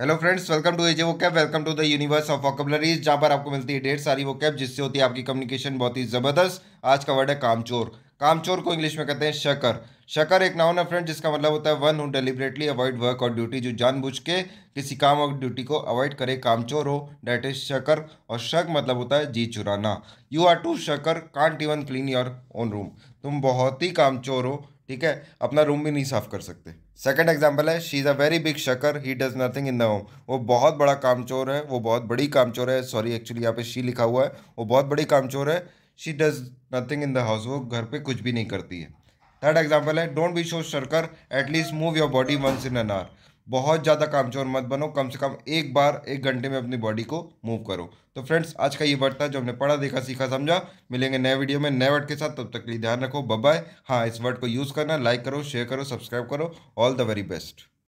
hello friends welcome to AJ vocab welcome to the universe of vocabularies जहाँ पर आपको मिलती है ढेर सारी वो कैब जिससे होती है आपकी कम्युनिकेशन बहुत ही ज़बरदस्त आज का वर्ड है कामचोर कामचोर को इंग्लिश में कहते हैं शकर शकर एक नाउन है फ्रेंड जिसका मतलब होता है one who deliberately avoid work और ड्यूटी जो जानबूझ के किसी काम और ड्यूटी को अवॉइड करे कामचोर हो डैट इज शकर और शक मतलब होता है जी चुराना you are too shirker can't even clean your own room तुम बहुत ही कामचोर हो ठीक है अपना रूम भी नहीं साफ कर सकते सेकंड एग्जांपल है she is a very big shirker he does nothing in the home वो बहुत बड़ा कामचोर है वो बहुत बड़ी कामचोर है सॉरी एक्चुअली यहाँ पे शी लिखा हुआ है वो बहुत बड़ी कामचोर है she does nothing in the house वो घर पे कुछ भी नहीं करती है थर्ड एग्जाम्पल है don't be so shirker at least move your body once in an hour बहुत ज़्यादा कामचोर मत बनो कम से कम एक बार एक घंटे में अपनी बॉडी को मूव करो तो फ्रेंड्स आज का ये वर्ड था जो हमने पढ़ा देखा सीखा समझा मिलेंगे नए वीडियो में नए वर्ड के साथ तब तक के लिए ध्यान रखो बाय हाँ इस वर्ड को यूज़ करना लाइक करो शेयर करो सब्सक्राइब करो ऑल द वेरी बेस्ट